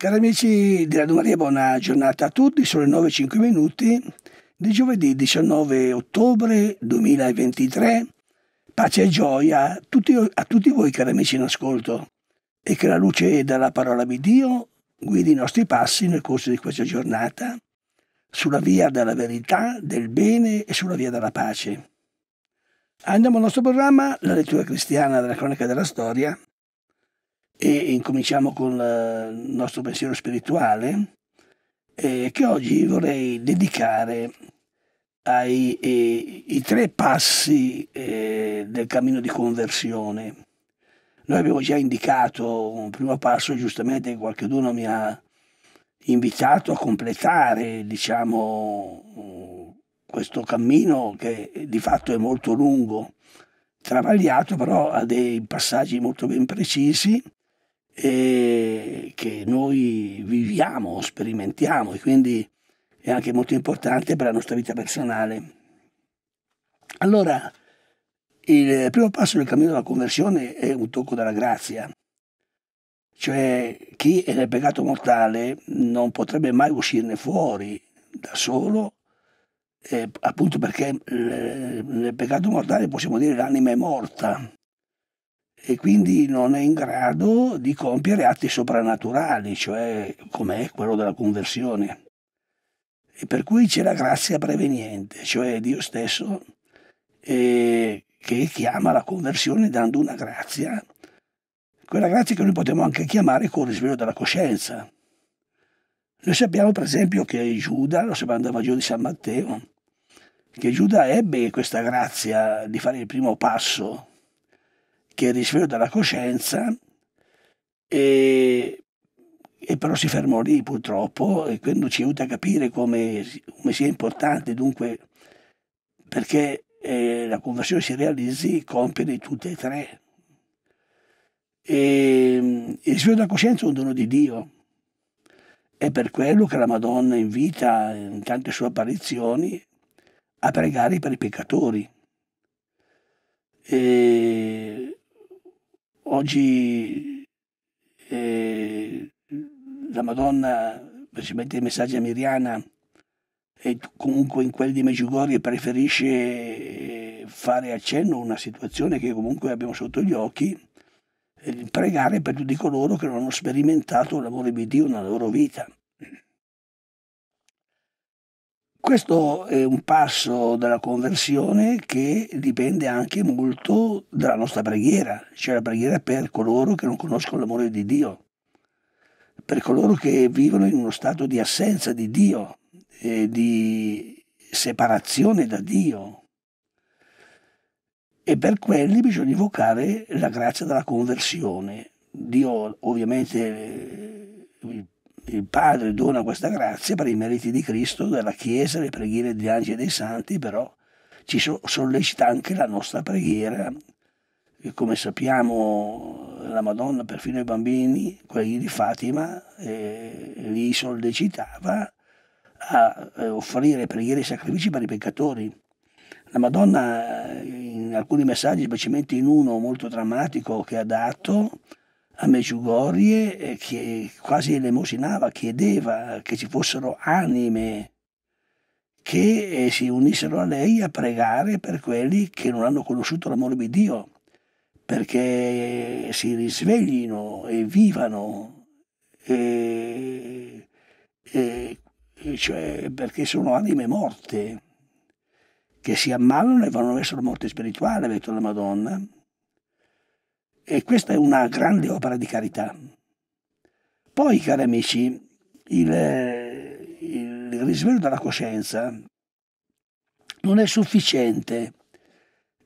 Cari amici di Radio Maria, buona giornata a tutti, sono le 9.05 minuti di giovedì 19 ottobre 2023. Pace e gioia a tutti, a tutti voi cari amici in ascolto e che la luce della parola di Dio guidi i nostri passi nel corso di questa giornata sulla via della verità, del bene e sulla via della pace. Andiamo al nostro programma, la lettura cristiana della cronaca della storia, e incominciamo con il nostro pensiero spirituale eh, che oggi vorrei dedicare ai, ai, eh, ai tre passi eh, del cammino di conversione. Noi abbiamo già indicato un primo passo, giustamente qualcuno mi ha invitato a completare diciamo, questo cammino che di fatto è molto lungo, travagliato però ha dei passaggi molto ben precisi e che noi viviamo, sperimentiamo e quindi è anche molto importante per la nostra vita personale. Allora, il primo passo nel cammino della conversione è un tocco della grazia, cioè chi è nel peccato mortale non potrebbe mai uscirne fuori da solo, eh, appunto perché nel peccato mortale possiamo dire l'anima è morta, e quindi non è in grado di compiere atti soprannaturali, cioè come è quello della conversione. E per cui c'è la grazia preveniente, cioè Dio stesso eh, che chiama la conversione dando una grazia, quella grazia che noi potremmo anche chiamare con il risveglio della coscienza. Noi sappiamo per esempio che Giuda, lo sappiamo dal Vangelo di San Matteo, che Giuda ebbe questa grazia di fare il primo passo che riceveva dalla coscienza e, e, però si fermò lì purtroppo e quello ci aiuta a capire come, come sia importante dunque perché eh, la conversione si realizzi compiere tutte e tre. E, ehm, il risveglio della coscienza è un dono di Dio. È per quello che la Madonna invita in tante sue apparizioni a pregare per i peccatori. E, Oggi eh, la Madonna, principalmente il messaggio a Miriana e comunque in quel di Meggiugorie preferisce fare accenno a una situazione che comunque abbiamo sotto gli occhi e eh, pregare per tutti coloro che non hanno sperimentato l'amore di Dio nella loro vita. Questo è un passo della conversione che dipende anche molto dalla nostra preghiera, cioè la preghiera per coloro che non conoscono l'amore di Dio, per coloro che vivono in uno stato di assenza di Dio, eh, di separazione da Dio. E per quelli bisogna invocare la grazia della conversione. Dio ovviamente eh, il Padre dona questa grazia per i meriti di Cristo, della Chiesa, le preghiere degli angeli e dei santi, però ci sollecita anche la nostra preghiera. E come sappiamo, la Madonna, perfino i bambini, quelli di Fatima, eh, li sollecitava a eh, offrire preghiere e sacrifici per i peccatori. La Madonna, eh, in alcuni messaggi, specialmente in uno molto drammatico che ha dato, a Meggiugorie eh, che quasi elemosinava, chiedeva che ci fossero anime che eh, si unissero a lei a pregare per quelli che non hanno conosciuto l'amore di Dio, perché si risveglino e vivano, e, eh, e, cioè perché sono anime morte, che si ammalano e vanno verso la morte spirituale, ha detto la Madonna. E questa è una grande opera di carità. Poi, cari amici, il, il risveglio della coscienza non è sufficiente,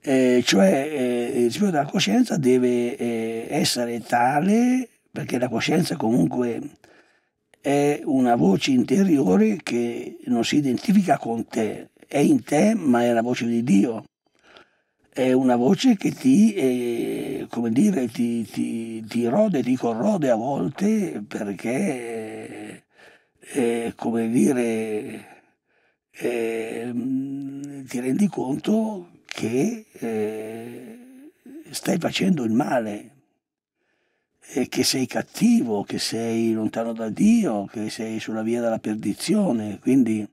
eh, cioè eh, il risveglio della coscienza deve eh, essere tale, perché la coscienza comunque è una voce interiore che non si identifica con te, è in te ma è la voce di Dio è una voce che ti, eh, come dire, ti, ti, ti, rode, ti corrode a volte perché, eh, come dire, eh, ti rendi conto che eh, stai facendo il male, che sei cattivo, che sei lontano da Dio, che sei sulla via della perdizione. Quindi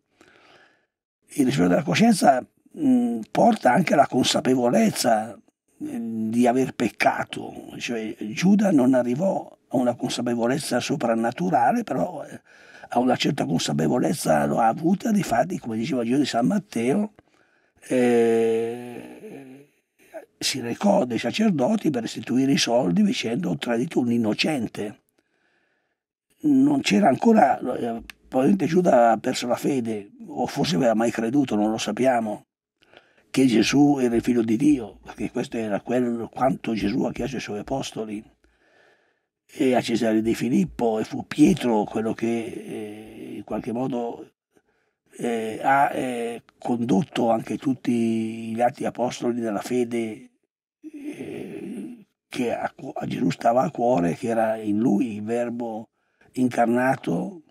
il risveglio della coscienza Mm, porta anche alla consapevolezza eh, di aver peccato, cioè, Giuda non arrivò a una consapevolezza soprannaturale, però eh, a una certa consapevolezza lo ha avuta, di fatti, come diceva Giuda di San Matteo, eh, si recò dei sacerdoti per restituire i soldi dicendo ho tradito un innocente. Non c'era ancora, eh, probabilmente Giuda ha perso la fede, o forse aveva mai creduto, non lo sappiamo, che Gesù era il figlio di Dio, perché questo era quello, quanto Gesù ha chiesto ai suoi apostoli e a Cesare di Filippo e fu Pietro quello che eh, in qualche modo eh, ha eh, condotto anche tutti gli altri apostoli nella fede eh, che a, a Gesù stava a cuore, che era in lui il verbo incarnato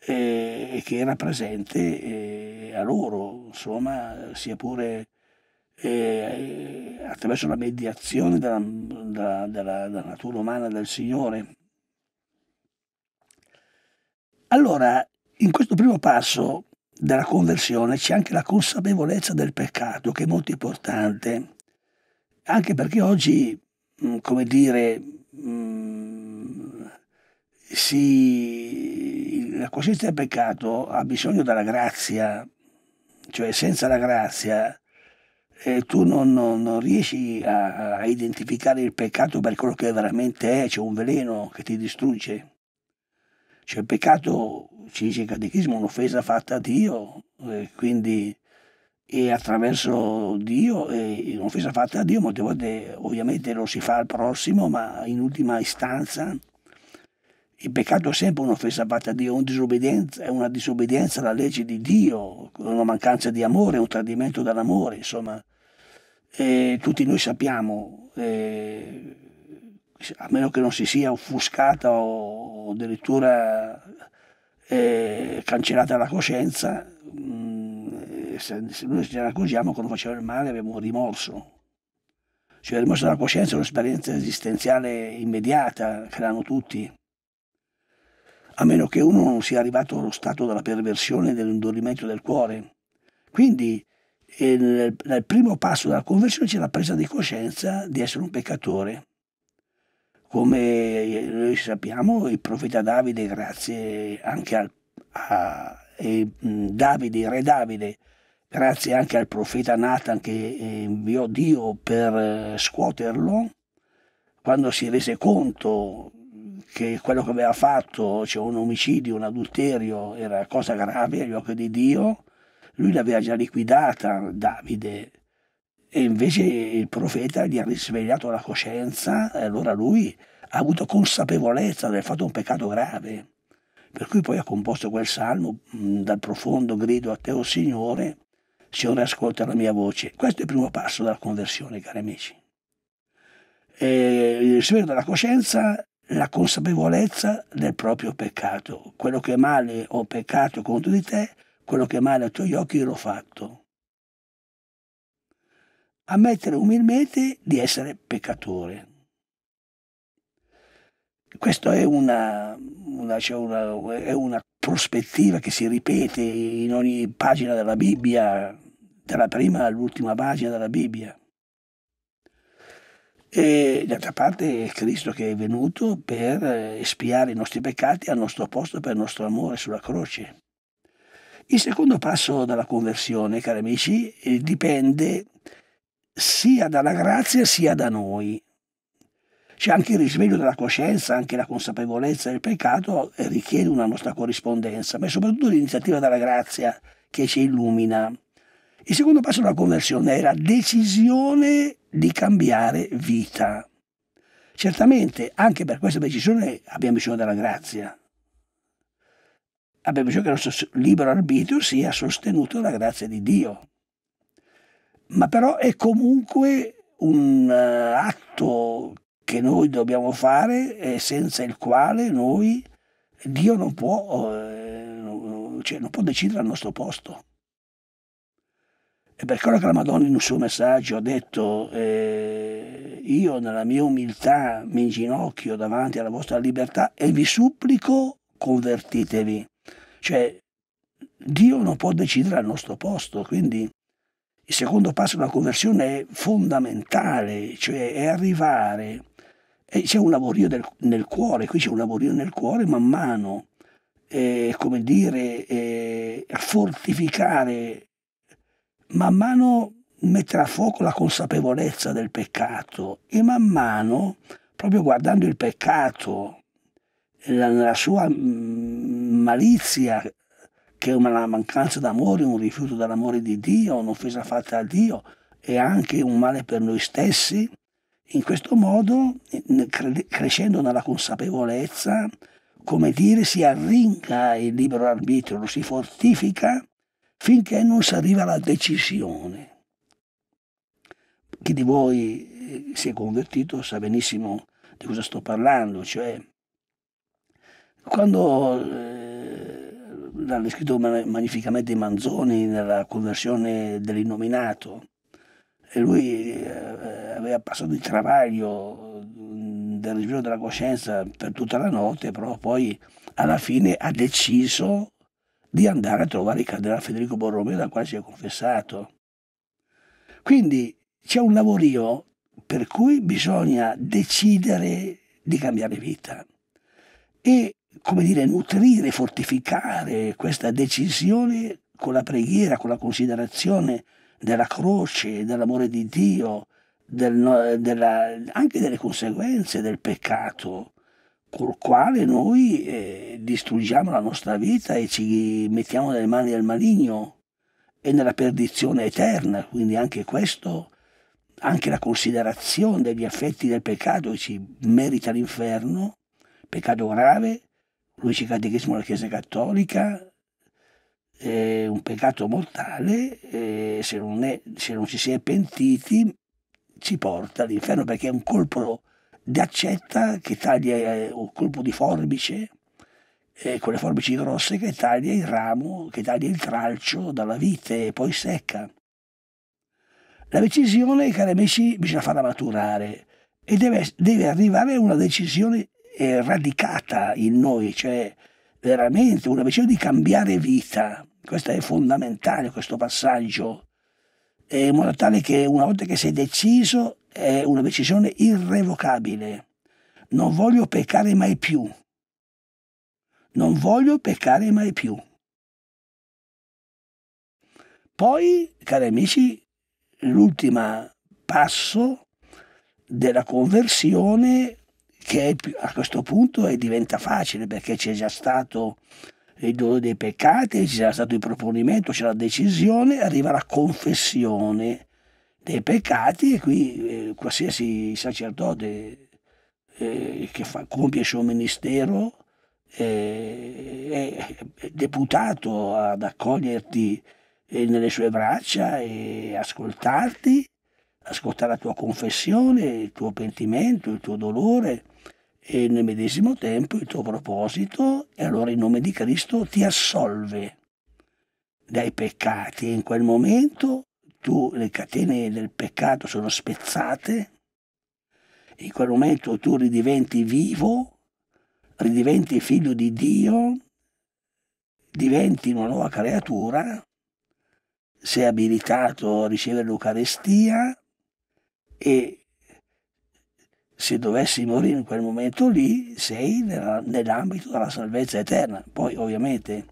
e che era presente a loro, insomma, sia pure eh, attraverso la mediazione della, della, della, della natura umana del Signore. Allora, in questo primo passo della conversione c'è anche la consapevolezza del peccato, che è molto importante, anche perché oggi, mm, come dire, mh, mm, si, la coscienza del peccato ha bisogno della grazia, cioè senza la grazia eh, tu non, non, non riesci a, a, identificare il peccato per quello che veramente è, c'è un veleno che ti distrugge. Cioè il peccato, ci dice il catechismo, è un'offesa fatta a Dio, eh, quindi e attraverso Dio, e un'offesa fatta a Dio, molte volte ovviamente lo si fa al prossimo, ma in ultima istanza il peccato è sempre un'offesa fatta a Dio, è una disobbedienza alla legge di Dio, una mancanza di amore, un tradimento dall'amore, insomma. E tutti noi sappiamo, eh, a meno che non si sia offuscata o addirittura eh, cancellata la coscienza, mh, mm, se, se noi ce ne accorgiamo quando facciamo il male abbiamo un rimorso, cioè il rimorso della coscienza è un'esperienza esistenziale immediata che l'hanno tutti a meno che uno non sia arrivato allo stato della perversione e dell'indurimento del cuore. Quindi eh, nel, nel primo passo della conversione c'è la presa di coscienza di essere un peccatore. Come eh, noi sappiamo, il profeta Davide, grazie anche al a, e, mm, Davide, re Davide, grazie anche al profeta Nathan che eh, inviò Dio per scuoterlo, quando si rese conto che quello che aveva fatto, cioè un omicidio, un adulterio, era cosa grave agli occhi di Dio, lui l'aveva già liquidata Davide e invece il profeta gli ha risvegliato la coscienza e allora lui ha avuto consapevolezza di aver fatto un peccato grave. Per cui poi ha composto quel salmo mm, dal profondo grido a te, o oh Signore, Signore ascolta la mia voce. Questo è il primo passo della conversione, cari amici. E il risveglio della coscienza la consapevolezza del proprio peccato. Quello che male ho peccato contro di te, quello che male ai tuoi occhi l'ho fatto. Ammettere umilmente di essere peccatore. Questa è una, una, cioè una, è una prospettiva che si ripete in ogni pagina della Bibbia, dalla prima all'ultima pagina della Bibbia. E d'altra parte è Cristo che è venuto per eh, espiare i nostri peccati al nostro posto per il nostro amore sulla croce. Il secondo passo della conversione, cari amici, eh, dipende sia dalla grazia sia da noi. C'è anche il risveglio della coscienza, anche la consapevolezza del peccato eh, richiede una nostra corrispondenza, ma è soprattutto l'iniziativa della grazia che ci illumina. Il secondo passo della conversione è la decisione di cambiare vita. Certamente anche per questa decisione abbiamo bisogno della grazia. Abbiamo bisogno che il nostro libero arbitrio sia sostenuto dalla grazia di Dio. Ma però è comunque un eh, atto che noi dobbiamo fare senza il quale noi, Dio non può, eh, cioè non può decidere al nostro posto. E per quello che la Madonna in un suo messaggio ha detto, eh, io nella mia umiltà mi inginocchio davanti alla vostra libertà e vi supplico convertitevi. Cioè, Dio non può decidere al nostro posto, quindi il secondo passo della conversione è fondamentale, cioè è arrivare. E c'è un lavorio del, nel cuore, qui c'è un lavorio nel cuore man mano, eh, come dire, eh, a fortificare man mano metterà a fuoco la consapevolezza del peccato e man mano, proprio guardando il peccato, la sua mm, malizia, che è una mancanza d'amore, un rifiuto dell'amore di Dio, un'offesa fatta a Dio e anche un male per noi stessi, in questo modo, crescendo nella consapevolezza, come dire, si arringa il libero arbitrio, lo si fortifica finché non si arriva alla decisione. Chi di voi eh, si è convertito sa benissimo di cosa sto parlando, cioè quando eh, l'ha descritto magnificamente Manzoni nella conversione dell'innominato, e lui eh, aveva passato il travaglio del respiro della coscienza per tutta la notte, però poi alla fine ha deciso di andare a trovare il cardinale Federico Borromeo da quale si è confessato. Quindi c'è un lavorio per cui bisogna decidere di cambiare vita e, come dire, nutrire, fortificare questa decisione con la preghiera, con la considerazione della croce, dell'amore di Dio, del, della, anche delle conseguenze del peccato, col quale noi eh, distruggiamo la nostra vita e ci mettiamo nelle mani del maligno e nella perdizione eterna, quindi anche questo, anche la considerazione degli effetti del peccato ci merita l'inferno, peccato grave, lui ci catechismo della Chiesa Cattolica, è un peccato mortale, eh, se non, è, se non ci si è pentiti ci porta all'inferno perché è un colpo di accetta che taglia eh, un colpo di forbice, eh, con le forbici grosse, che taglia il ramo, che taglia il tralcio dalla vite e poi secca. La decisione, cari amici, bisogna farla maturare e deve, deve arrivare una decisione eh, radicata in noi, cioè veramente una decisione di cambiare vita. Questo è fondamentale, questo passaggio, in modo tale che una volta che sei deciso è una decisione irrevocabile. Non voglio peccare mai più. Non voglio peccare mai più. Poi, cari amici, l'ultimo passo della conversione che a questo punto diventa facile perché c'è già stato il dolore dei peccati, c'è già stato il proponimento, c'è la decisione, arriva la confessione dei peccati e qui eh, qualsiasi sacerdote eh, che fa, compie il suo ministero eh, è deputato ad accoglierti eh, nelle sue braccia e ascoltarti, ascoltare la tua confessione, il tuo pentimento, il tuo dolore e nel medesimo tempo il tuo proposito e allora in nome di Cristo ti assolve dai peccati e in quel momento tu, le catene del peccato sono spezzate, in quel momento tu ridiventi vivo, ridiventi figlio di Dio, diventi una nuova creatura, sei abilitato a ricevere l'Eucarestia e se dovessi morire in quel momento lì sei nell'ambito della salvezza eterna. Poi ovviamente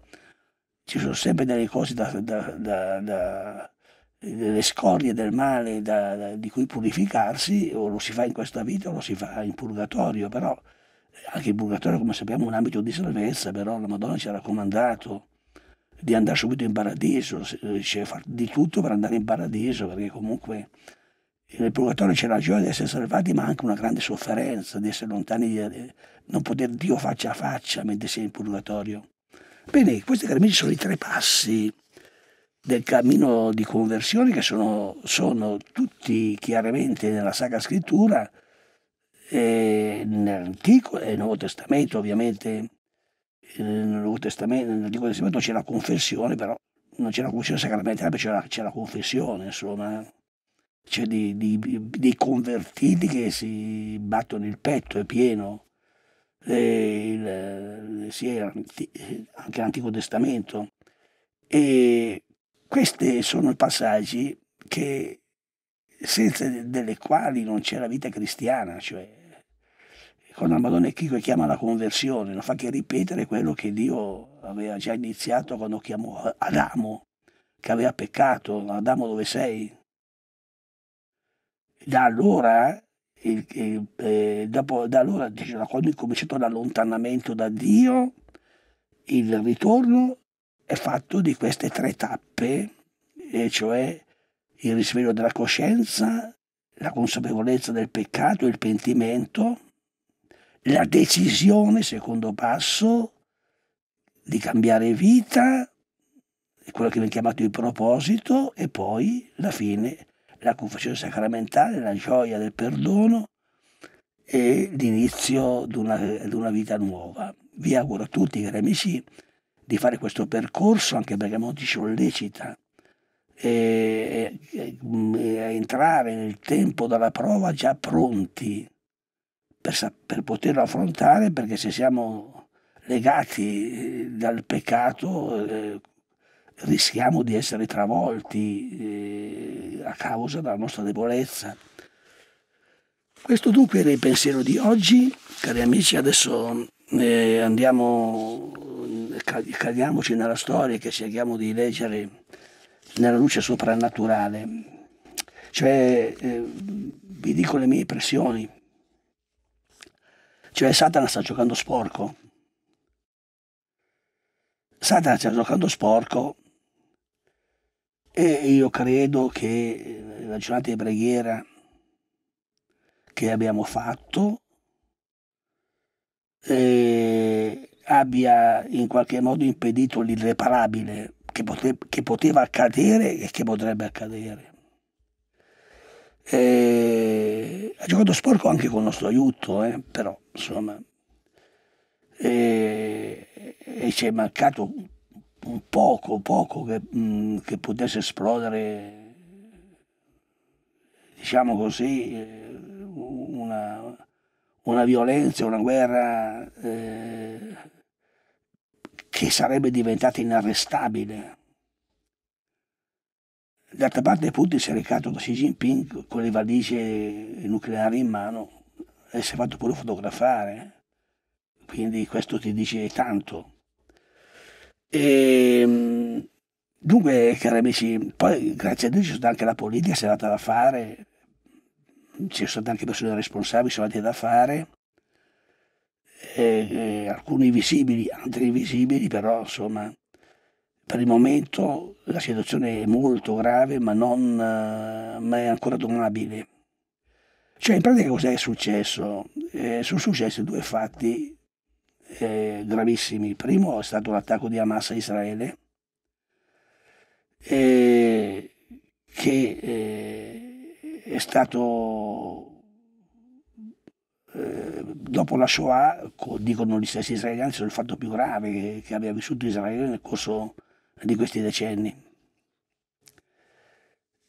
ci sono sempre delle cose da, da, da, da le scorie del male da, da, di cui purificarsi, o lo si fa in questa vita o lo si fa in purgatorio, però eh, anche il purgatorio come sappiamo è un ambito di salvezza, però la Madonna ci ha raccomandato di andare subito in paradiso, eh, cioè far di tutto per andare in paradiso, perché comunque nel purgatorio c'è la gioia di essere salvati, ma anche una grande sofferenza, di essere lontani, di eh, non poter Dio faccia a faccia mentre si è in purgatorio. Bene, questi cari sono i tre passi del cammino di conversione che sono, sono tutti chiaramente nella Sacra Scrittura, nell'Antico e nel Nuovo Testamento ovviamente. Eh, nel Nuovo Testamento, nell'Antico Testamento c'è la confessione, però non c'è la confessione sacramentale, c'è la, c'è la confessione, insomma, c'è di, di, di, convertiti che si battono il petto, è pieno, e il, eh, sì, anche l'Antico Testamento. E questi sono i passaggi che, senza delle quali non c'è la vita cristiana, cioè con la Madonna Chico chiama la conversione, non fa che ripetere quello che Dio aveva già iniziato quando chiamò Adamo, che aveva peccato, Adamo dove sei? Da allora, il, il, eh, dopo, da allora, quando è cominciato l'allontanamento da Dio, il ritorno è fatto di queste tre tappe, e cioè il risveglio della coscienza, la consapevolezza del peccato, il pentimento, la decisione, secondo passo, di cambiare vita, quello che viene chiamato il proposito, e poi la fine, la confessione sacramentale, la gioia del perdono e l'inizio di una, di una vita nuova. Vi auguro a tutti, cari amici, di fare questo percorso, anche perché Monti sollecita e, e, e, mm, entrare nel tempo della prova già pronti per, per poterlo affrontare, perché se siamo legati eh, dal peccato eh, rischiamo di essere travolti eh, a causa della nostra debolezza. Questo dunque era il pensiero di oggi, cari amici, adesso eh, andiamo cadiamoci nella storia che cerchiamo di leggere nella luce soprannaturale. Cioè, eh, vi dico le mie impressioni. Cioè, Satana sta giocando sporco. Satana sta giocando sporco e io credo che eh, la giornata di preghiera che abbiamo fatto eh, abbia in qualche modo impedito l'irreparabile che, pote- che poteva accadere e che potrebbe accadere. E... Eh, ha giocato sporco anche con il nostro aiuto, eh? però insomma. E... Eh, e, ci è mancato un poco, poco che, mh, mm, che potesse esplodere, diciamo così, eh, una, una violenza, una guerra. Eh che sarebbe diventata inarrestabile. D'altra parte Putin si è recato da Xi Jinping con le valigie nucleari in mano e si è fatto pure fotografare, quindi questo ti dice tanto. E, ehm, dunque, cari amici, poi grazie a Dio c'è stata anche la politica, si è data da fare, ci sono state anche persone responsabili, sono andate da fare eh, eh, alcuni visibili, altri invisibili, però insomma per il momento la situazione è molto grave ma, non, ma è ancora domabile. Cioè in pratica cosa è successo? Eh, sono successi due fatti eh, gravissimi. Il primo è stato l'attacco di Hamas a Israele eh, che eh, è stato eh, dopo la Shoah, dicono gli stessi israeliani, sono il fatto più grave che, che abbia vissuto Israele nel corso di questi decenni.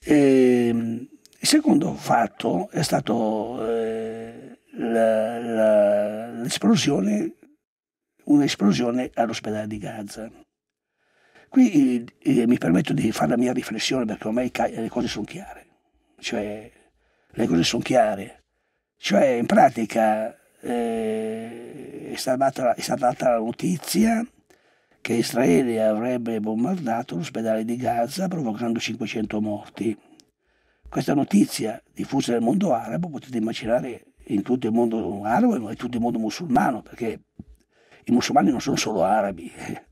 E, ehm, il secondo fatto è stato eh, l'esplosione, un'esplosione all'ospedale di Gaza. Qui eh, mi permetto di fare la mia riflessione perché ormai le cose sono chiare, cioè le cose sono chiare cioè, in pratica eh, è, stata, è stata data la notizia che Israele avrebbe bombardato l'ospedale di Gaza provocando 500 morti. Questa notizia, diffusa nel mondo arabo, potete immaginare in tutto il mondo arabo e in tutto il mondo musulmano, perché i musulmani non sono solo arabi, eh,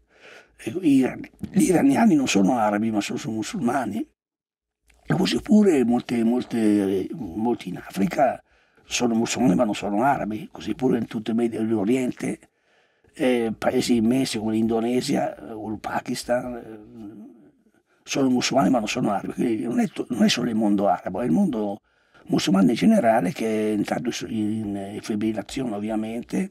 ecco, gli iraniani non sono arabi ma sono, sono musulmani, e così pure molte, molte, molti in Africa sono musulmani ma non sono arabi, così pure in tutto il Medio Oriente, eh, paesi immensi come l'Indonesia eh, o il Pakistan, eh, sono musulmani ma non sono arabi, quindi non è, non è, solo il mondo arabo, è il mondo musulmano in generale che è entrato in fibrillazione ovviamente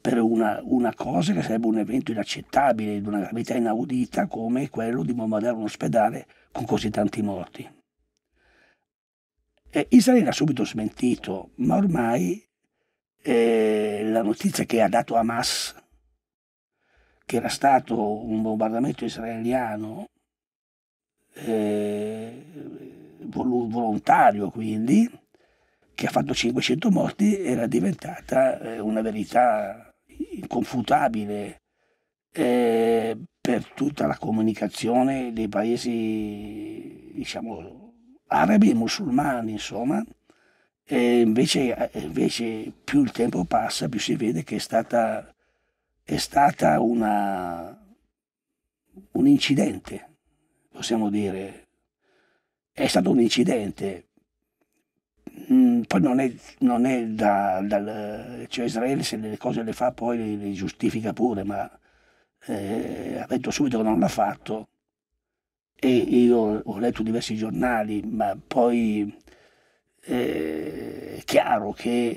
per una, una, cosa che sarebbe un evento inaccettabile, di una gravità inaudita come quello di bombardare un ospedale con così tanti morti. E Israele ha subito smentito, ma ormai eh, la notizia che ha dato Hamas, che era stato un bombardamento israeliano eh, volontario quindi, che ha fatto 500 morti, era diventata eh, una verità inconfutabile eh, per tutta la comunicazione dei paesi diciamo, arabi e musulmani, insomma, e invece, eh, invece, più il tempo passa, più si vede che è stata, è stata una, un incidente, possiamo dire, è stato un incidente. Mm, poi non è, non è da, da, cioè Israele se le cose le fa poi le, le giustifica pure, ma eh, ha detto subito che non l'ha fatto e io ho letto diversi giornali, ma poi eh, è chiaro che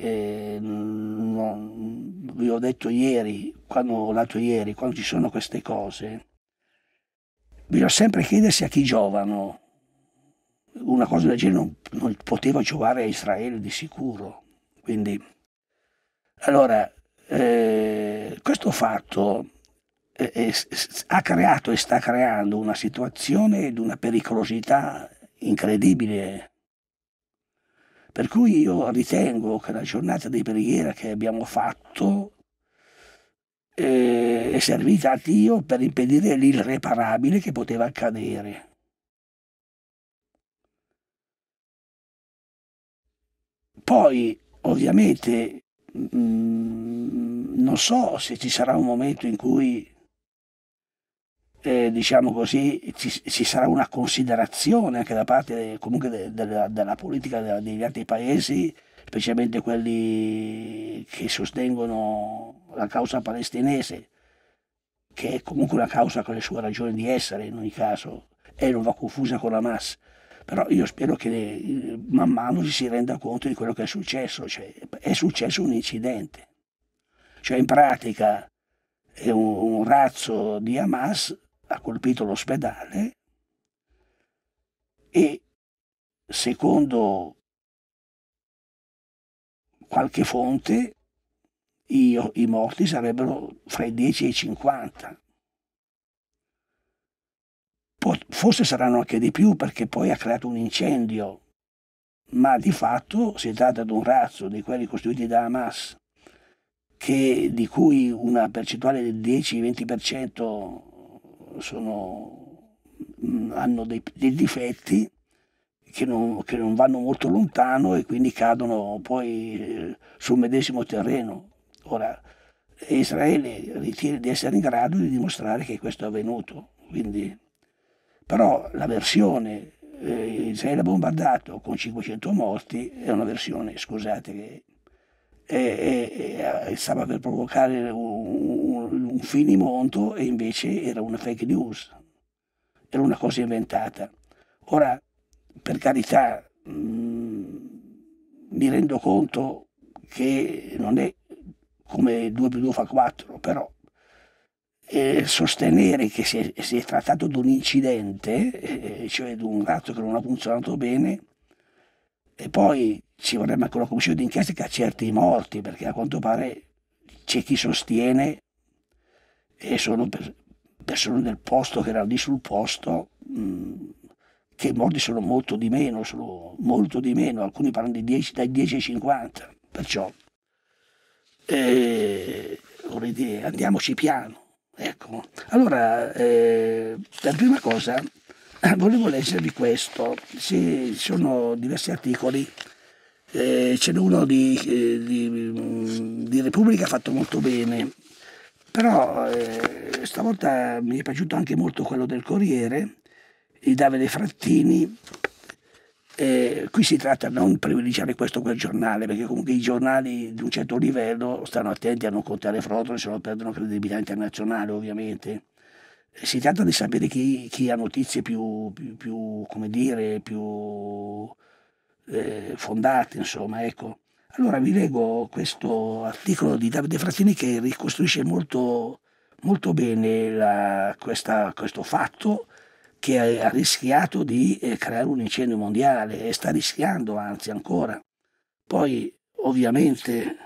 eh, non, vi ho detto ieri, quando ho dato ieri, quando ci sono queste cose, bisogna sempre chiedersi a chi giovano. Una cosa del genere non, non poteva giovare a Israele di sicuro. Quindi, allora, eh, questo fatto eh, eh, ha creato e sta creando una situazione di una pericolosità incredibile. Per cui io ritengo che la giornata di preghiera che abbiamo fatto eh, è servita a Dio per impedire l'irreparabile che poteva accadere. Poi, ovviamente, mh, mm, non so se ci sarà un momento in cui eh, diciamo così, ci, ci, sarà una considerazione anche da parte comunque de, de, de, della politica degli altri paesi, specialmente quelli che sostengono la causa palestinese, che è comunque una causa con le sue ragioni di essere in ogni caso, e non va confusa con la Hamas. Però io spero che man mano ci si renda conto di quello che è successo, cioè, è successo un incidente. Cioè in pratica un, un razzo di Hamas ha colpito l'ospedale e secondo qualche fonte io, i morti sarebbero fra i 10 e i 50. Forse saranno anche di più perché poi ha creato un incendio, ma di fatto si tratta di un razzo di quelli costruiti da Hamas, che, di cui una percentuale del 10-20% sono, mm, hanno dei, dei difetti che non, che non, vanno molto lontano e quindi cadono poi eh, sul medesimo terreno. Ora, Israele ritiene di essere in grado di dimostrare che questo è avvenuto. Quindi, però la versione eh, Israele ha bombardato con 500 morti è una versione, scusate, che e, e, e eh, stava per provocare un, un, un finimondo e invece era una fake news, era una cosa inventata. Ora, per carità, mh, mm, mi rendo conto che non è come 2 più 2 fa 4, però eh, sostenere che si è, si è trattato di un incidente, eh, cioè di un ratto che non ha funzionato bene, e poi ci vorrebbe anche una commissione d'inchiesta che accerti i morti, perché a quanto pare c'è chi sostiene, e sono persone del posto che erano lì sul posto, che i morti sono molto di meno, sono molto di meno, alcuni parlano di 10, dai 10 ai 50, perciò eh, vorrei dire, andiamoci piano. Ecco. Allora, eh, per prima cosa volevo leggervi questo, ci sono diversi articoli, eh, ce n'è uno di, eh, di, mm, di, Repubblica fatto molto bene, però eh, stavolta mi è piaciuto anche molto quello del Corriere, di Davide Frattini, eh, qui si tratta di non privilegiare questo o quel giornale, perché comunque i giornali di un certo livello stanno attenti a non contare frode, se no perdono credibilità internazionale ovviamente si tratta di sapere chi, chi ha notizie più, più, più, come dire, più eh, fondate, insomma, ecco. Allora vi leggo questo articolo di Davide Frattini che ricostruisce molto, molto bene la, questa, questo fatto che ha rischiato di eh, creare un incendio mondiale e sta rischiando anzi ancora. Poi ovviamente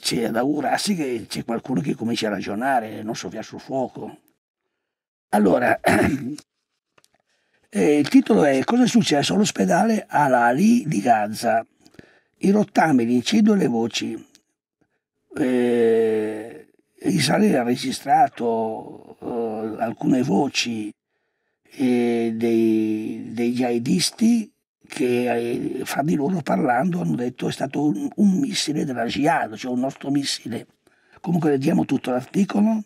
c'è da augurarsi che c'è qualcuno che cominci a ragionare, non soffia sul fuoco. Allora, eh, il titolo è Cosa è successo all'ospedale Alali di Gaza? I rottami, l'incendio e le voci. Eh, Israele ha registrato eh, alcune voci eh, dei, degli jihadisti che eh, fra di loro parlando hanno detto è stato un, un missile della GIAD, cioè un nostro missile. Comunque leggiamo tutto l'articolo.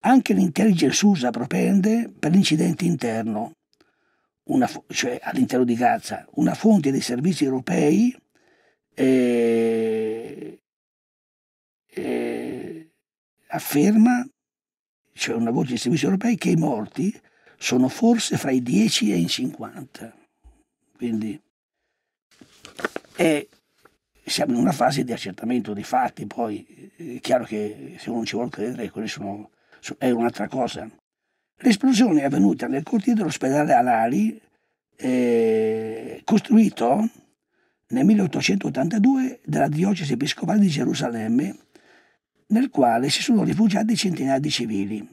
Anche l'intelligence USA propende per l'incidente interno, una, cioè all'interno di Gaza. Una fonte dei servizi europei eh, eh, afferma, cioè una voce dei servizi europei, che i morti sono forse fra i 10 e i 50. Quindi e siamo in una fase di accertamento dei fatti, poi eh, è chiaro che se uno non ci vuole credere sono, è un'altra cosa. L'esplosione è avvenuta nel cortile dell'ospedale Alari, eh, costruito nel 1882 dalla diocesi episcopale di Gerusalemme, nel quale si sono rifugiati centinaia di civili.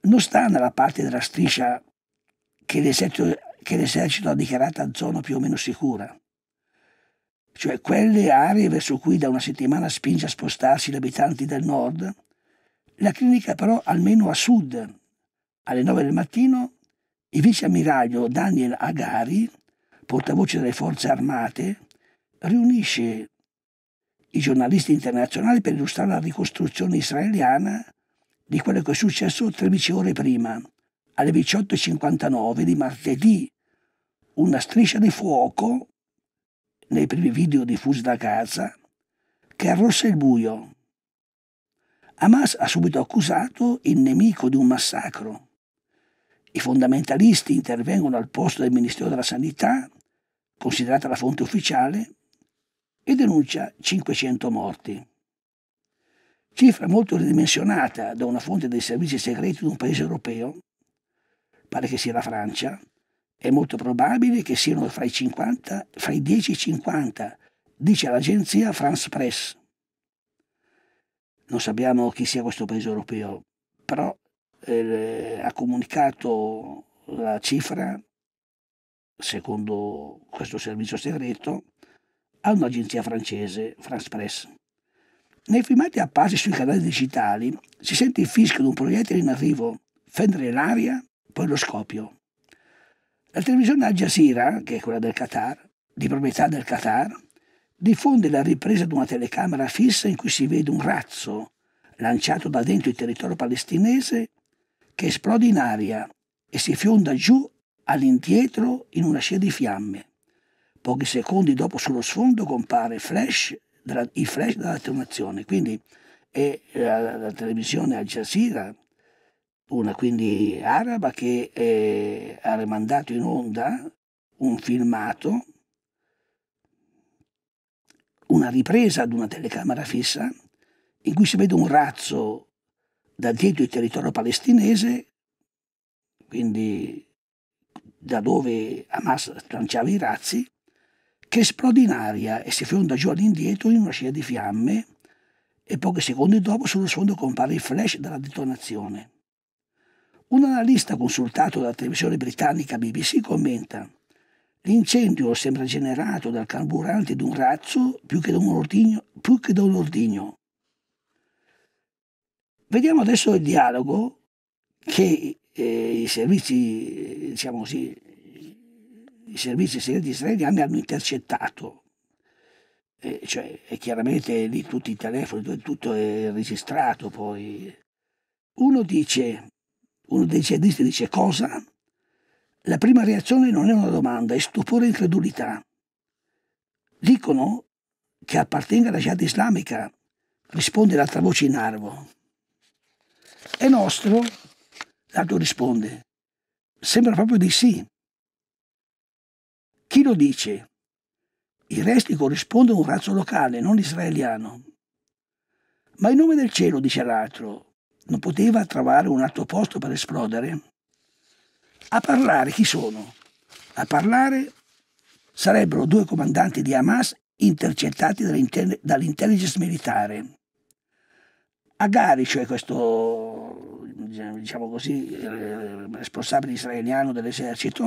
Non sta nella parte della striscia che l'esercito che l'esercito ha dichiarata zona più o meno sicura. Cioè quelle aree verso cui da una settimana spinge a spostarsi gli abitanti del nord, la clinica però almeno a sud, alle 9 del mattino, il vice ammiraglio Daniel Agari, portavoce delle forze armate, riunisce i giornalisti internazionali per illustrare la ricostruzione israeliana di quello che è successo 13 ore prima, alle 18.59 di martedì una striscia di fuoco nei primi video diffusi da Gaza che arrossa il buio. Hamas ha subito accusato il nemico di un massacro. I fondamentalisti intervengono al posto del Ministero della Sanità, considerata la fonte ufficiale, e denuncia 500 morti. Cifra molto ridimensionata da una fonte dei servizi segreti di un paese europeo, pare che sia la Francia, è molto probabile che siano fra i, 50, fra i 10 e i 50, dice l'agenzia France Press. Non sappiamo chi sia questo paese europeo, però eh, ha comunicato la cifra, secondo questo servizio segreto, a un'agenzia francese, France Press. Nei filmati apparsi sui canali digitali si sente il fischio di un proiettile in arrivo, fendere l'aria, poi lo scoppio. La televisione Al Jazeera, che è quella del Qatar, di proprietà del Qatar, diffonde la ripresa di una telecamera fissa in cui si vede un razzo lanciato da dentro il territorio palestinese che esplode in aria e si fionda giù all'indietro in una scia di fiamme. Pochi secondi dopo sullo sfondo compare flash, i flash della detonazione. Quindi è eh, la, la televisione Al Jazeera una quindi araba che eh, ha rimandato in onda un filmato, una ripresa ad una telecamera fissa in cui si vede un razzo da dietro il territorio palestinese, quindi da dove Hamas lanciava i razzi, che esplode in aria e si fionda giù all'indietro in una scia di fiamme e pochi secondi dopo sullo sfondo compare il flash della detonazione. Un analista consultato dalla televisione britannica BBC commenta L'incendio sembra generato dal carburante di un razzo più che da un ordigno. Che da un ordigno. Vediamo adesso il dialogo che eh, i servizi, diciamo così, i servizi segreti israeliani hanno intercettato. Eh, cioè, è chiaramente lì tutti i telefoni, tutto è registrato poi. Uno dice, uno dei jihadisti dice cosa? La prima reazione non è una domanda, è stupore e incredulità. Dicono che appartenga alla jihad islamica, risponde l'altra voce in arvo. È nostro? L'altro risponde. Sembra proprio di sì. Chi lo dice? I resti corrispondono a un razzo locale, non israeliano. Ma in nome del cielo, dice l'altro, non poteva trovare un altro posto per esplodere? A parlare chi sono? A parlare sarebbero due comandanti di Hamas intercettati dall'intelligence militare. Agari, cioè questo diciamo così, eh, responsabile israeliano dell'esercito,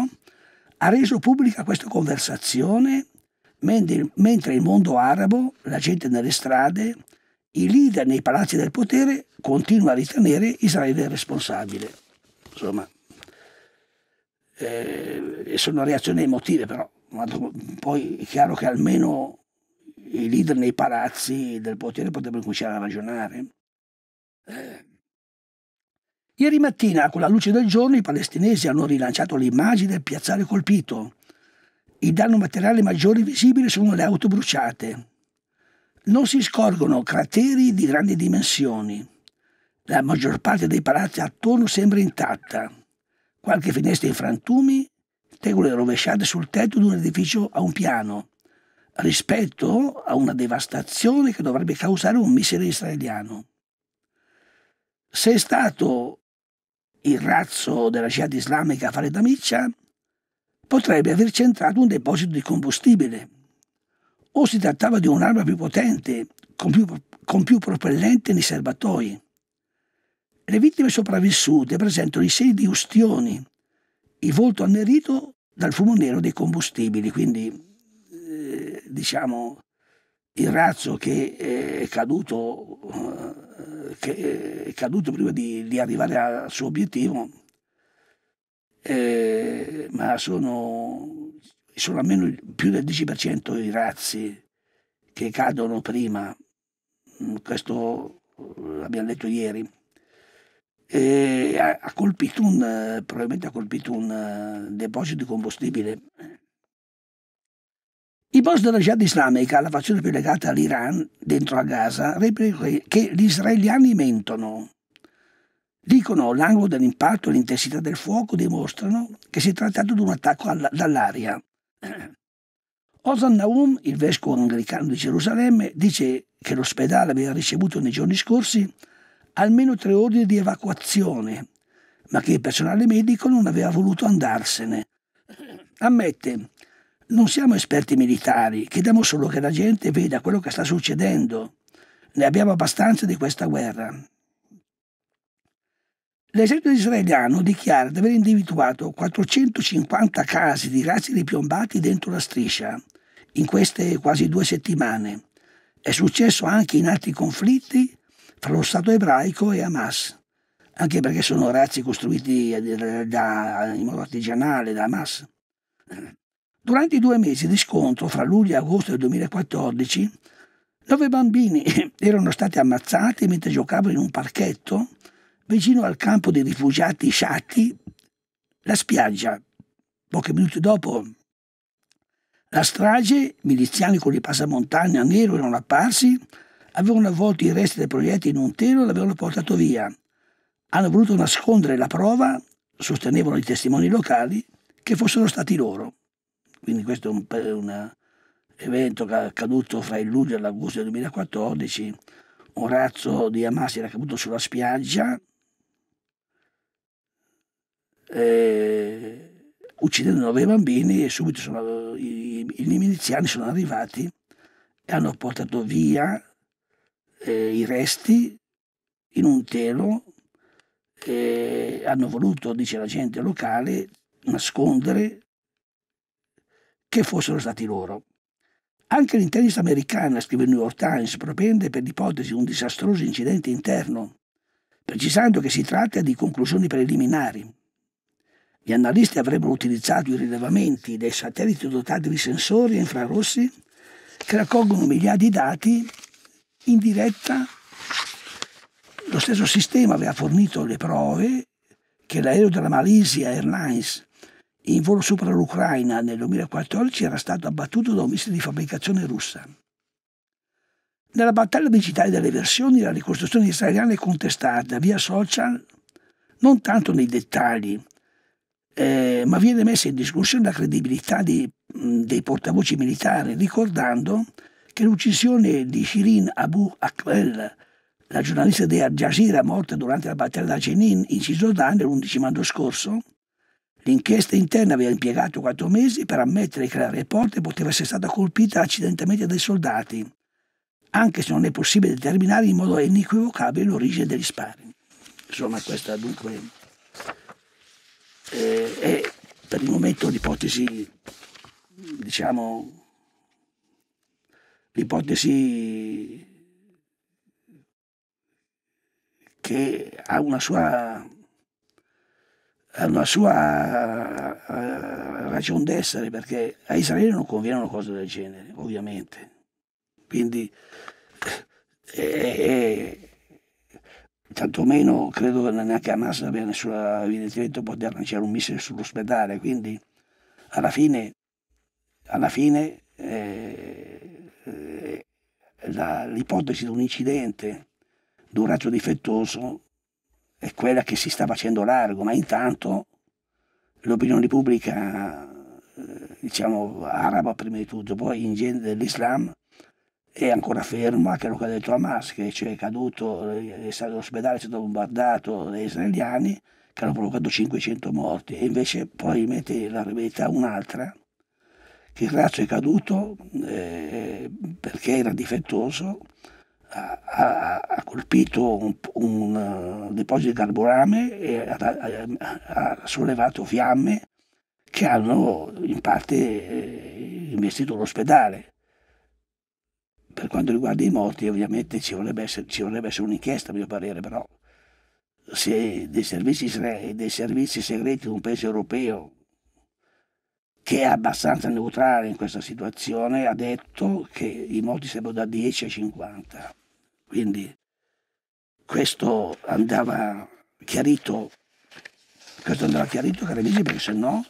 ha reso pubblica questa conversazione mentre il mondo arabo, la gente nelle strade, i leader nei palazzi del potere continua a ritenere Israele responsabile. Insomma, eh, sono reazioni emotive però, ma poi è chiaro che almeno i leader nei palazzi del potere potrebbero cominciare a ragionare. Eh. Ieri mattina, con la luce del giorno, i palestinesi hanno rilanciato le immagini del piazzale colpito. Il danno materiale maggiore visibile sono le auto bruciate. Non si scorgono crateri di grandi dimensioni. La maggior parte dei palazzi attorno sembra intatta. Qualche finestra in frantumi, tegole rovesciate sul tetto di un edificio a un piano, rispetto a una devastazione che dovrebbe causare un missile israeliano. Se è stato il razzo della jihad islamica a fare da miccia, potrebbe aver centrato un deposito di combustibile. O si trattava di un'arma più potente, con più, con più propellente nei serbatoi. Le vittime sopravvissute presentano i segni di ustioni, il volto annerito dal fumo nero dei combustibili, quindi eh, diciamo il razzo che è caduto, eh, che è caduto prima di, di, arrivare al suo obiettivo, eh, ma sono, sono almeno più del 10% i razzi che cadono prima, questo l'abbiamo eh, detto ieri eh, ha, ha, colpito un, probabilmente ha colpito un eh, deposito di combustibile. I boss della Jihad islamica, la fazione più legata all'Iran dentro a Gaza, replicano che gli israeliani mentono. Dicono l'angolo dell'impatto e l'intensità del fuoco dimostrano che si è trattato di un attacco all dall'aria. Ozan Naum, il vescovo anglicano di Gerusalemme, dice che l'ospedale aveva ricevuto nei giorni scorsi almeno tre ordini di evacuazione, ma che il personale medico non aveva voluto andarsene. Ammette, non siamo esperti militari, chiediamo solo che la gente veda quello che sta succedendo. Ne abbiamo abbastanza di questa guerra. L'esercito israeliano dichiara di aver individuato 450 casi di razzi ripiombati dentro la striscia in queste quasi due settimane. È successo anche in altri conflitti tra lo Stato ebraico e Hamas, anche perché sono razzi costruiti eh, da, in modo artigianale da Hamas. Durante i due mesi di scontro fra luglio e agosto del 2014, nove bambini erano stati ammazzati mentre giocavano in un parchetto vicino al campo dei rifugiati sciatti, la spiaggia. Pochi minuti dopo la strage, miliziani con i passamontagna nero erano apparsi avevano avvolto i resti del proiettile in un telo e l'avevano portato via. Hanno voluto nascondere la prova, sostenevano i testimoni locali, che fossero stati loro. Quindi questo è un, un eh, evento che è accaduto fra il luglio e l'agosto del 2014. Un razzo di Hamas era caduto sulla spiaggia, eh, uccidendo nove bambini e subito sono, i, i miliziani sono arrivati e hanno portato via eh, i resti in un telo. Eh, hanno voluto, dice la gente locale, nascondere che fossero stati loro. Anche l'intelligence americana, scrive il New York Times, propende per l'ipotesi un disastroso incidente interno, precisando che si tratta di conclusioni preliminari. Gli analisti avrebbero utilizzato i rilevamenti dei satelliti dotati di sensori infrarossi che raccolgono migliaia di dati in diretta lo stesso sistema aveva fornito le prove che l'aereo della Malaysia Airlines in volo sopra l'Ucraina nel 2014 era stato abbattuto da un missile di fabbricazione russa. Nella battaglia digitale delle versioni la ricostruzione israeliana è contestata via social non tanto nei dettagli, eh, ma viene messa in discussione la credibilità di, dei portavoci militari, ricordando che che l'uccisione di Shirin Abu Akbel, la giornalista di Al Jazeera morta durante la battaglia da Jenin in Cisjordania l'11 maggio scorso, L'inchiesta interna aveva impiegato quattro mesi per ammettere che la reporter poteva essere stata colpita accidentalmente dai soldati, anche se non è possibile determinare in modo inequivocabile l'origine degli spari. Insomma, questa dunque eh, è per il momento l'ipotesi, diciamo, l'ipotesi che ha una sua, ha una sua eh, ragione d'essere, perché a Israele non conviene una cosa del genere, ovviamente. Quindi, e, eh, e, eh, tantomeno credo che neanche Hamas abbia nessuna, evidentemente poter lanciare un missile sull'ospedale, quindi alla fine, alla fine eh, la, l'ipotesi di un incidente, di un raggio difettoso, è quella che si sta facendo largo, ma intanto l'opinione pubblica, eh, diciamo, araba prima di tutto, poi in genere dell'Islam, è ancora fermo a quello che ha detto Hamas, che cioè è caduto, è stato all'ospedale, è stato bombardato dagli israeliani, che hanno provocato 500 morti, e invece probabilmente la verità è un'altra, il razzo è caduto eh, perché era difettoso, ha, ha, colpito un, un, eh, deposito di carburame e ha, eh, ha, sollevato fiamme che hanno in parte eh, investito l'ospedale. Per quanto riguarda i morti, ovviamente ci vorrebbe essere, ci vorrebbe essere un'inchiesta, a mio parere, però se dei servizi, dei servizi segreti di un paese europeo che è abbastanza neutrale in questa situazione, ha detto che i morti sarebbero da 10 a 50. Quindi questo andava chiarito, questo andava chiarito, cari amici, perché se no,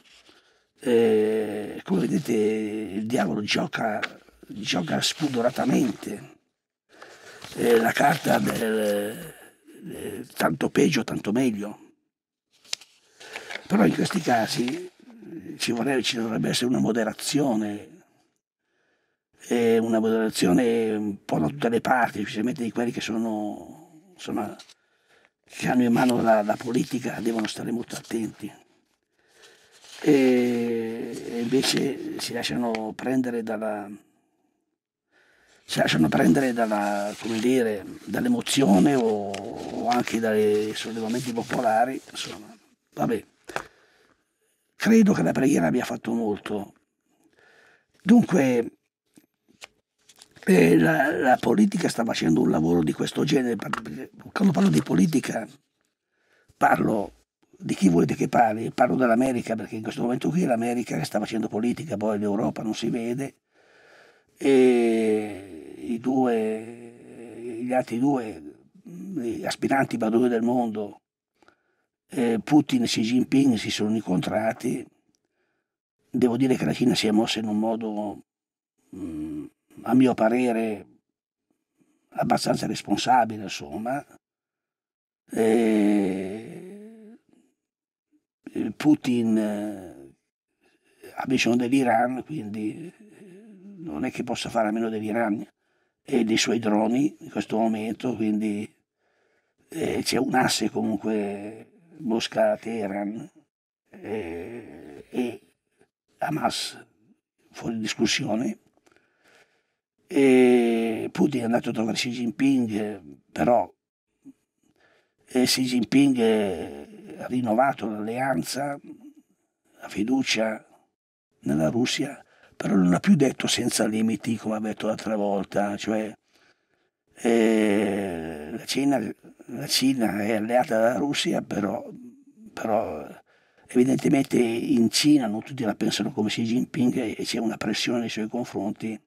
eh, come vedete, il diavolo gioca, gioca spudoratamente. Eh, la carta del eh, tanto peggio, tanto meglio. Però in questi casi ci, vorrebbe, ci dovrebbe essere una moderazione è una moderazione un po' da tutte le parti, specialmente di quelli che sono insomma, che hanno in mano la, la politica, devono stare molto attenti. E, e invece si lasciano prendere dalla si lasciano prendere dalla, dire, dall'emozione o, o anche dai sollevamenti popolari, insomma, vabbè credo che la preghiera abbia fatto molto. Dunque, eh, la, la, politica sta facendo un lavoro di questo genere. Quando parlo di politica, parlo di chi volete che parli, parlo dell'America, perché in questo momento qui è l'America che sta facendo politica, poi l'Europa non si vede, e i due, gli altri due gli aspiranti padroni del mondo eh, Putin e Xi Jinping si sono incontrati. Devo dire che la Cina si è mossa in un modo, mm, a mio parere, abbastanza responsabile, insomma. E eh, Putin eh, ha bisogno dell'Iran, quindi non è che possa fare a meno dell'Iran e dei suoi droni in questo momento, quindi c'è un asse comunque Mosca Teheran eh, e Hamas fuori discussione. E Putin è andato a trovare Xi Jinping, però e Xi Jinping ha rinnovato l'alleanza, la fiducia nella Russia, però non ha più detto senza limiti come ha detto l'altra volta, cioè eh, la Cina, la, Cina, è alleata dalla Russia, però, però, evidentemente in Cina non tutti la pensano come Xi Jinping e c'è una pressione nei suoi confronti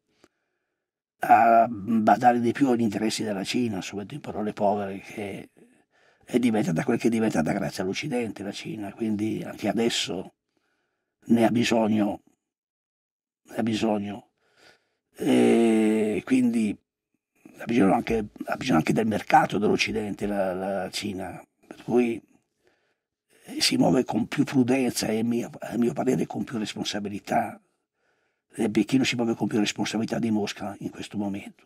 a badare di più agli interessi della Cina, subito in parole povere, che è diventata quel che è diventata grazie all'Occidente, la Cina, quindi anche adesso ne ha bisogno. Ne ha bisogno. E eh, quindi ha bisogno anche, ha bisogno anche del mercato dell'Occidente, la, la, Cina, per cui eh, si muove con più prudenza e, mio, a mio parere, con più responsabilità. E Pechino si muove con più responsabilità di Mosca in questo momento.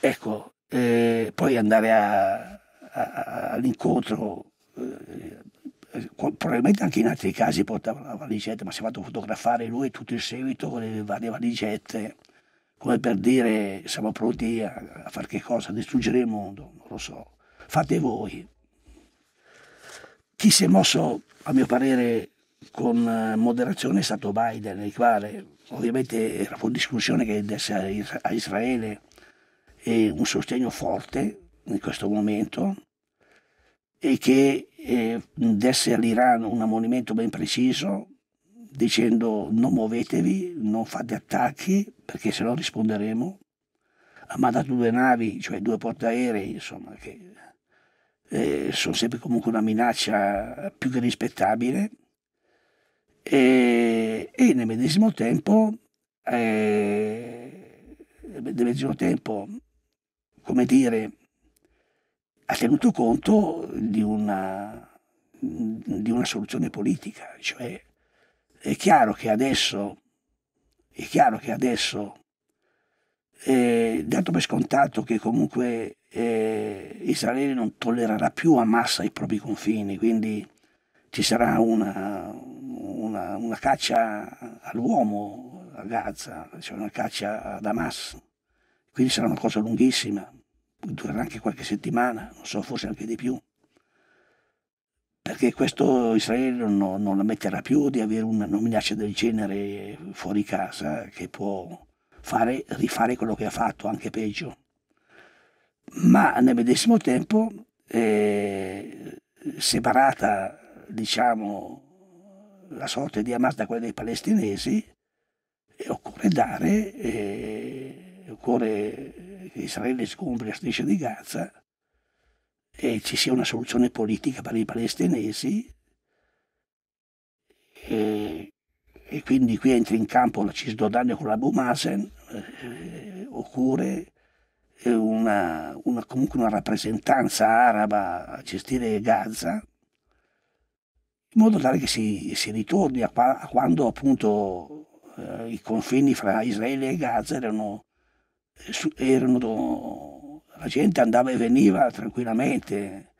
Ecco, eh, poi andare all'incontro, eh, eh probabilmente anche in altri casi portava la valigetta, ma si è fatto fotografare lui tutto il seguito con le varie valigette come per dire siamo pronti a, a fare che cosa, a distruggere il mondo, non lo so, fate voi. Chi si è mosso, a mio parere, con eh, moderazione è stato Biden, il quale ovviamente era fuori discussione che desse a Israele un sostegno forte in questo momento e che eh, desse all'Iran un ammonimento ben preciso dicendo non muovetevi, non fate attacchi perché se no risponderemo. Ha mandato due navi, cioè due portaerei, insomma, che eh, sono sempre comunque una minaccia più che rispettabile. E, e nel medesimo tempo, eh, nel medesimo tempo, come dire, ha tenuto conto di una, di una soluzione politica, cioè è chiaro che adesso, è chiaro che adesso, eh, dato per scontato che comunque eh, Israele non tollererà più Hamas ai propri confini, quindi ci sarà una, una, una caccia all'uomo a Gaza, cioè una caccia ad Hamas, quindi sarà una cosa lunghissima, durerà anche qualche settimana, non so, forse anche di più perché questo Israele no, non ammetterà più di avere una, una minaccia del genere fuori casa che può fare, rifare quello che ha fatto, anche peggio. Ma nel medesimo tempo, eh, separata diciamo, la sorte di Hamas da quella dei palestinesi, eh, occorre dare, eh, occorre che Israele scompri la striscia di Gaza eh, ci sia una soluzione politica per i palestinesi e, e quindi qui entra in campo la Cisgiordania con la Masen eh, oppure eh, una, una, comunque una rappresentanza araba a gestire Gaza, in modo tale che si, si ritorni a, qua, a, quando appunto eh, i confini fra Israele e Gaza erano, eh, erano la gente andava e veniva tranquillamente.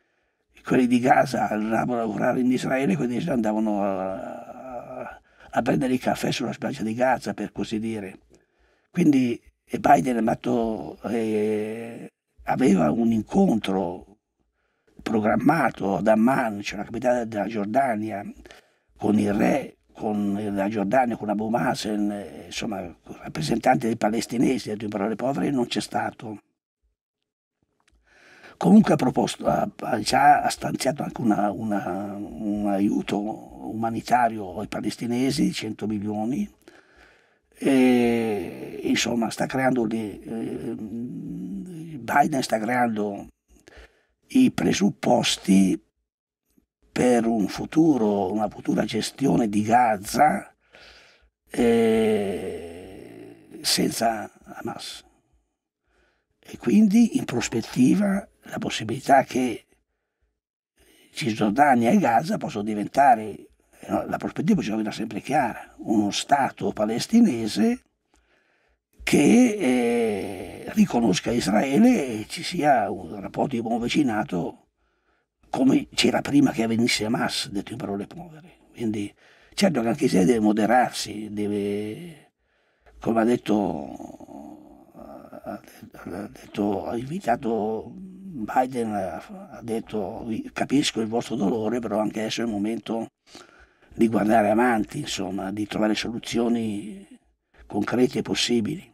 Quelli di Gaza andavano a lavorare in Israele, quelli andavano a, a prendere il caffè sulla spiaggia di Gaza, per così dire. Quindi Biden matto, eh, aveva un incontro programmato ad Amman, cioè la capitale della Giordania, con il re con la Giordania, con Abu Masen, insomma, rappresentanti dei palestinesi, detto in parole povere, non c'è stato. Comunque ha proposto, ha, ha stanziato anche una, una, un aiuto umanitario ai palestinesi di 100 milioni e insomma sta creando le, eh, Biden sta creando i presupposti per un futuro, una futura gestione di Gaza eh, senza Hamas. E quindi in prospettiva la possibilità che Cisgiordania e Gaza possano diventare, eh, la prospettiva ci vedere sempre chiara, uno Stato palestinese che eh, riconosca Israele e ci sia un rapporto di buon vicinato come c'era prima che avvenisse Hamas, detto in parole povere. Quindi certo che anche Israele deve moderarsi, deve, come ha detto, eh, ha detto, ha invitato Biden ha detto capisco il vostro dolore, però anche adesso è il momento di guardare avanti, insomma, di trovare soluzioni concrete e possibili.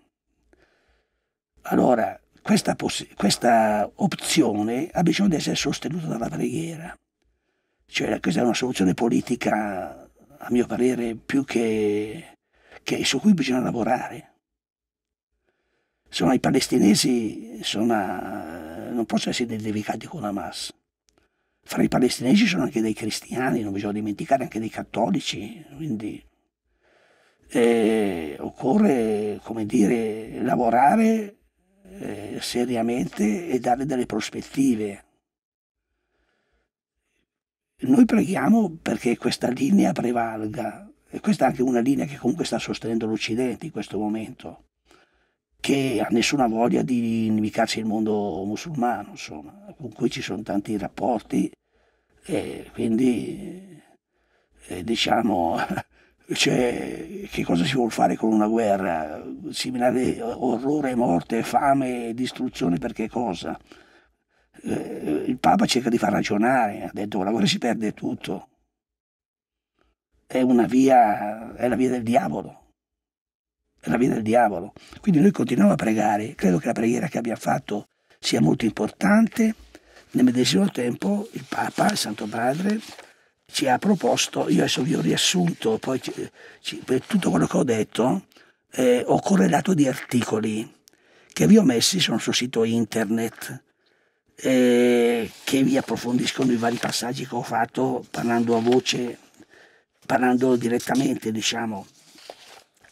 Allora, questa, poss- questa, opzione ha bisogno di essere sostenuta dalla preghiera. Cioè, questa è una soluzione politica, a mio parere, più che, che su cui bisogna lavorare. Insomma, i palestinesi insomma, non possono essere identificati con Hamas. Fra i palestinesi ci sono anche dei cristiani, non bisogna dimenticare anche dei cattolici, quindi eh, occorre come dire, lavorare eh, seriamente e dare delle prospettive. Noi preghiamo perché questa linea prevalga e questa è anche una linea che comunque sta sostenendo l'Occidente in questo momento che ha nessuna voglia di inimicarsi il mondo musulmano, insomma, con cui ci sono tanti rapporti, e quindi eh, diciamo, cioè, che cosa si vuole fare con una guerra? Similare orrore, morte, fame, e distruzione per che cosa? Eh, il Papa cerca di far ragionare, ha detto che la guerra si perde tutto, è una via, è la via del diavolo la via del diavolo. Quindi noi continuiamo a pregare, credo che la preghiera che abbia fatto sia molto importante. Nel medesimo tempo il Papa, il Santo Padre, ci ha proposto, io adesso vi ho riassunto, poi ci, per tutto quello che ho detto, eh, ho corredato di articoli che vi ho messi sul suo sito internet, eh, che vi approfondiscono i vari passaggi che ho fatto parlando a voce, parlando direttamente, diciamo.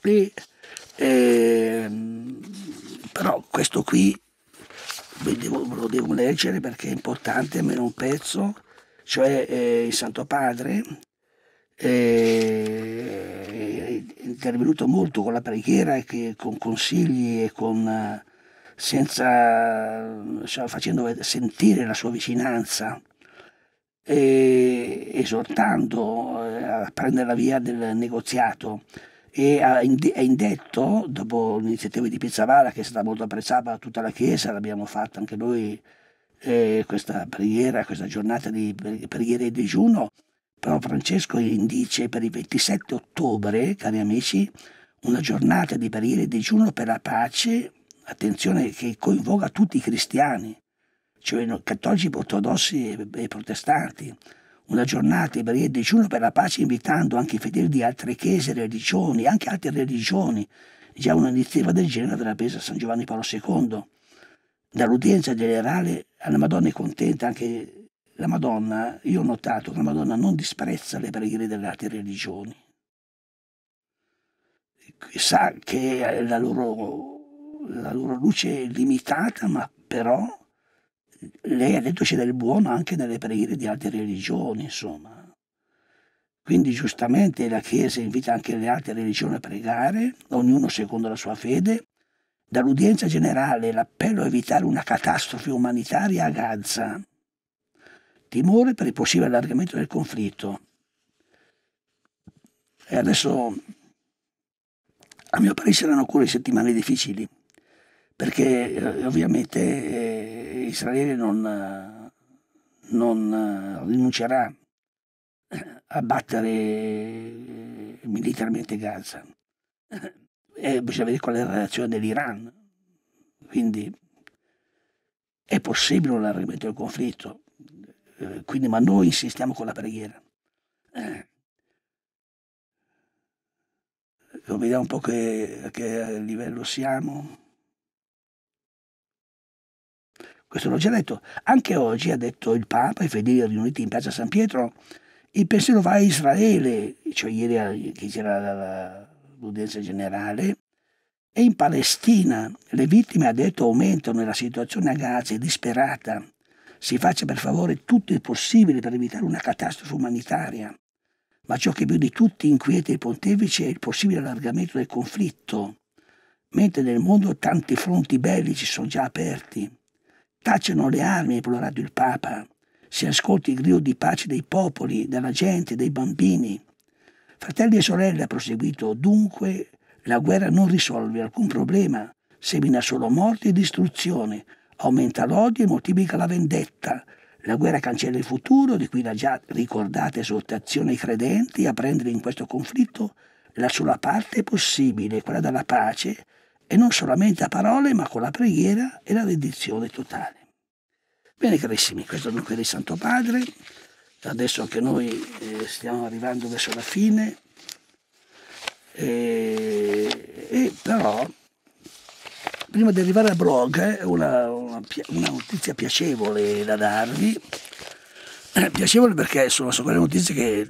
E eh, però questo qui devo, lo devo leggere perché è importante, almeno un pezzo, cioè eh, il Santo Padre eh, è intervenuto molto con la preghiera, e con consigli e con, senza, cioè, facendo sentire la sua vicinanza esortando eh, a prendere la via del negoziato e è indetto, dopo l'iniziativa di Pizzavara che è stata molto apprezzata da tutta la Chiesa, l'abbiamo fatta anche noi eh, questa preghiera, questa giornata di preghiera e digiuno, però Francesco indice per il 27 ottobre, cari amici, una giornata di preghiera e digiuno per la pace, attenzione, che coinvolga tutti i cristiani, cioè cattolici, ortodossi e protestanti una giornata per il digiuno per la pace invitando anche i fedeli di altre chiese, religioni, anche altre religioni. Già diciamo, un'iniziativa del genere della presa San Giovanni Paolo II. Dall'udienza generale alla Madonna è contenta anche la Madonna, io ho notato che la Madonna non disprezza le preghiere delle altre religioni. Sa che la loro, la loro luce è limitata, ma però lei ha detto c'è del buono anche nelle preghiere di altre religioni, insomma. Quindi giustamente la Chiesa invita anche le altre religioni a pregare, ognuno secondo la sua fede. Dall'udienza generale l'appello a evitare una catastrofe umanitaria a Gaza. Timore per il possibile allargamento del conflitto. E adesso, a mio parere, saranno ancora settimane difficili perché eh, ovviamente eh, Israele non, non eh, rinuncerà a battere militarmente Gaza. E bisogna vedere qual è la reazione dell'Iran. Quindi è possibile un allargamento del conflitto, Quindi, ma noi insistiamo con la preghiera. Lo vediamo un po' che, a che livello siamo. Questo l'ho già detto. Anche oggi, ha detto il Papa, i fedeli riuniti in piazza San Pietro, il pensiero va a Israele, cioè ieri che c'era l'udienza generale, e in Palestina le vittime, ha detto, aumentano e la situazione a Gaza è disperata. Si faccia per favore tutto il possibile per evitare una catastrofe umanitaria. Ma ciò che più di tutti inquieta il pontefice è il possibile allargamento del conflitto, mentre nel mondo tanti fronti bellici sono già aperti Tacciano le armi, ha implorato il Papa. Si ascolti il grido di pace dei popoli, della gente, dei bambini. Fratelli e sorelle, ha proseguito, dunque la guerra non risolve alcun problema, semina solo morte e distruzione, aumenta l'odio e moltiplica la vendetta. La guerra cancella il futuro, di cui la già ricordata esortazione ai credenti a prendere in questo conflitto la sola parte possibile, quella della pace, e non solamente a parole, ma con la preghiera e la dedizione totale. Bene carissimi, questo dunque del Santo Padre, adesso anche noi eh, stiamo arrivando verso la fine, e, e però prima di arrivare a blog, eh, una, una, una notizia piacevole da darvi, eh, piacevole perché sono, sono quelle notizie che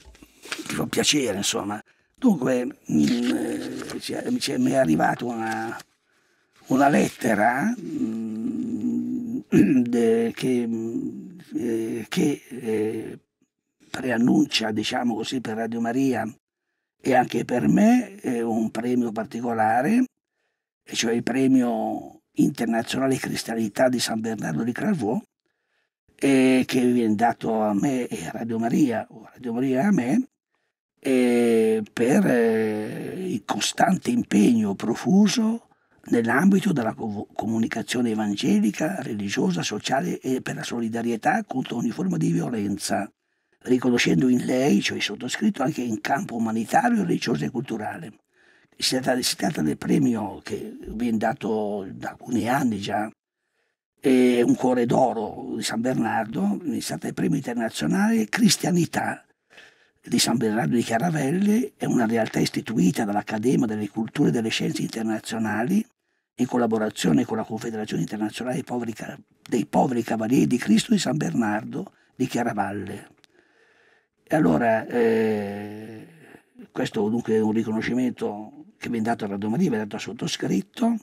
ti fanno piacere, insomma. Dunque, mh, mm, mi è arrivata una, una lettera mm, che, eh, che eh, preannuncia, diciamo così, per Radio Maria e anche per me eh, un premio particolare, cioè il premio internazionale Cristianità di San Bernardo di Clairvaux, che viene dato a me e a Radio Maria, o Radio Maria a me, per il costante impegno profuso nell'ambito della comunicazione evangelica, religiosa, sociale e per la solidarietà contro ogni forma di violenza, riconoscendo in lei, cioè sottoscritto, anche in campo umanitario, religioso e culturale. Si tratta, si tratta del premio che viene dato da alcuni anni già, è un cuore d'oro di San Bernardo, è stato il premio internazionale Cristianità di San Bernardo di Caravelle è una realtà istituita dall'Accademia delle Culture e delle Scienze Internazionali in collaborazione con la Confederazione Internazionale dei Poveri, dei Poveri Cavalieri di Cristo di San Bernardo di Chiaravalle. E allora, eh, questo dunque è un riconoscimento che viene dato alla Domaria, viene dato al sottoscritto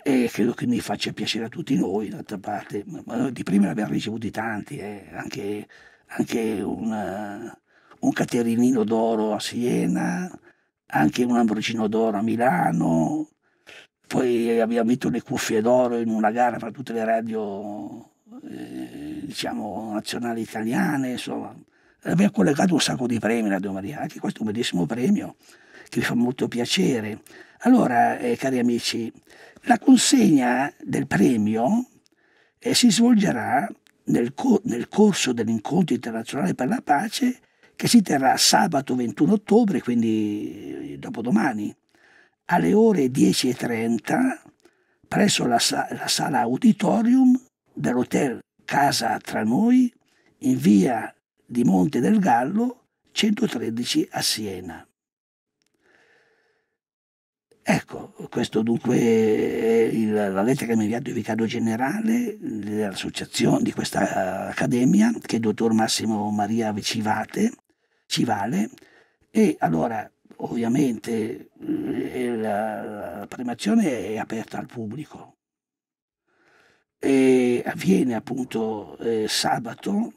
e credo che mi faccia piacere a tutti noi, d'altra parte, ma noi di prima ne abbiamo ricevuti tanti, eh, anche, anche una, un Caterinino d'oro a Siena, anche un Ambrogino d'oro a Milano, poi abbiamo vinto le cuffie d'oro in una gara fra tutte le radio eh, diciamo, nazionali italiane, insomma. Abbiamo collegato un sacco di premi Radio Maria, anche questo è un bellissimo premio che mi fa molto piacere. Allora, eh, cari amici, la consegna del premio eh, si svolgerà nel, co nel corso dell'incontro internazionale per la pace che si terrà sabato 21 ottobre, quindi eh, dopodomani, alle ore 10.30 presso la, la sala auditorium dell'hotel Casa Tra Noi in via di Monte del Gallo 113 a Siena. Ecco, questo dunque è il, la lettera che mi ha inviato il vicario generale dell'associazione di questa eh, accademia, che è il dottor Massimo Maria Vicivate, ci vale e allora ovviamente eh, la premazione è aperta al pubblico e avviene appunto eh, sabato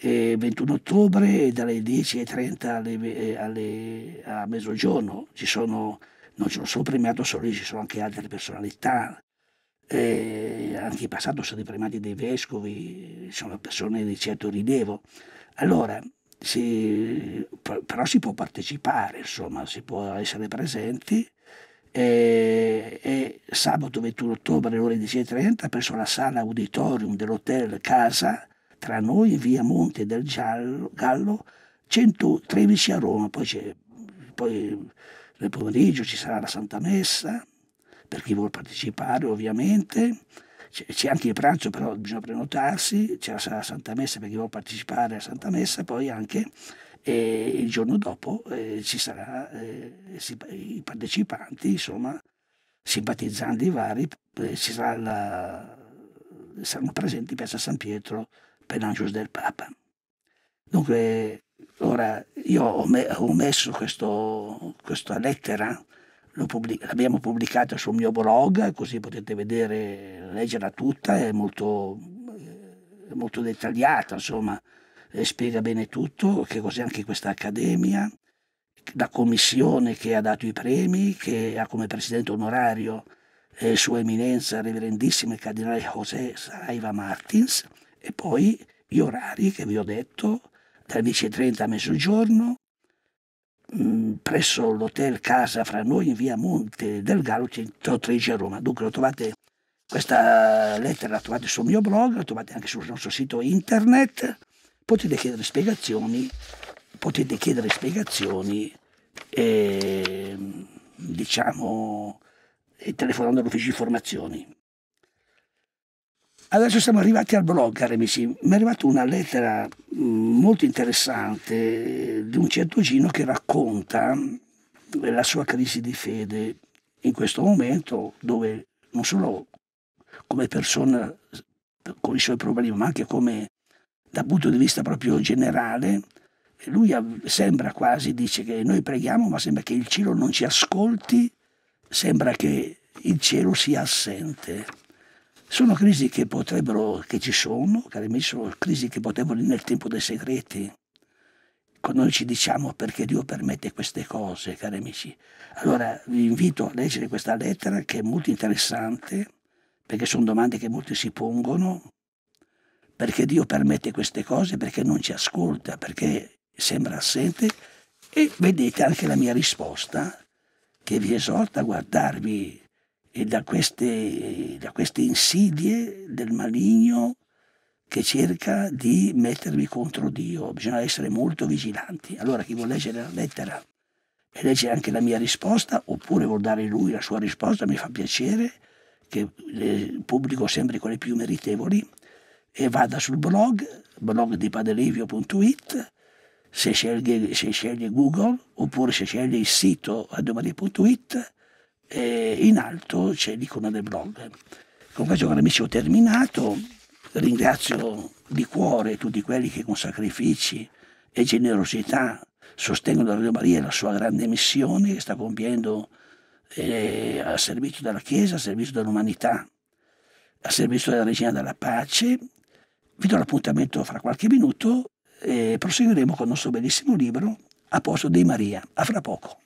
21 eh, ottobre dalle 10.30 alle, eh, alle, a mezzogiorno ci sono, non sono solo premiato solo ci sono anche altre personalità eh, anche in passato sono stati premiati dei vescovi sono persone di certo rilievo allora si, però si può partecipare, insomma, si può essere presenti. E, e sabato 21 ottobre alle ore 10.30 presso la sala auditorium dell'hotel Casa tra noi in via Monte del Giallo, Gallo 113 a Roma poi, poi nel pomeriggio ci sarà la Santa Messa per chi vuole partecipare ovviamente c'è anche il pranzo, però bisogna prenotarsi, c'è la Santa Messa per chi vuole partecipare alla Santa Messa, poi anche e il giorno dopo eh, ci sarà eh, si, i partecipanti, insomma, simpatizzanti vari, eh, la, saranno presenti in piazza San Pietro per l'Angius del Papa. Dunque, ora io ho, me, ho messo questo, questa lettera pubblic- l'abbiamo pubblicata sul mio blog, così potete vedere, leggerla tutta, è molto, è eh, molto dettagliata, insomma, eh, spiega bene tutto, che cos'è anche questa accademia, la commissione che ha dato i premi, che ha come presidente onorario eh, Sua Eminenza Reverendissima il Cardinale José Saiva Martins, e poi gli orari che vi ho detto, dalle 10.30 a mezzogiorno, Mm, presso l'hotel Casa fra noi in via Monte del Gallo 113 a Roma. Dunque lo trovate, questa lettera la trovate sul mio blog, la trovate anche sul nostro sito internet, potete chiedere spiegazioni, potete chiedere spiegazioni e, ehm, diciamo, e eh, telefonando all'ufficio di informazioni. Adesso siamo arrivati al blog, cari amici. Mi è arrivata una lettera mm, molto interessante di un certo Gino che racconta eh, la sua crisi di fede in questo momento dove non solo come persona con i suoi problemi, ma anche come dal punto di vista proprio generale, lui sembra quasi, dice che noi preghiamo, ma sembra che il cielo non ci ascolti, sembra che il cielo sia assente. Sono crisi che potrebbero, che ci sono, cari amici, sono crisi che potrebbero nel tempo dei segreti. Noi ci diciamo perché Dio permette queste cose, cari amici. Allora vi invito a leggere questa lettera che è molto interessante, perché sono domande che molti si pongono. Perché Dio permette queste cose, perché non ci ascolta, perché sembra assente. E vedete anche la mia risposta, che vi esorta a guardarvi e da queste, da queste insidie del maligno che cerca di mettervi contro Dio. Bisogna essere molto vigilanti. Allora chi vuole leggere la lettera e leggere anche la mia risposta, oppure vuol dare lui la sua risposta, mi fa piacere che il eh, pubblico sembri quelle più meritevoli, e vada sul blog, blog di padelivio.it, se, se sceglie, Google, oppure se sceglie il sito adomani.it, e in alto c'è l'icona del blog. Con questo caro amici ho terminato, ringrazio di cuore tutti quelli che con sacrifici e generosità sostengono la Radio Maria e la sua grande missione che sta compiendo eh, a servizio della Chiesa, a servizio dell'umanità, a servizio della Regina della Pace. Vi do l'appuntamento fra qualche minuto e proseguiremo con il nostro bellissimo libro A posto di Maria. A fra poco.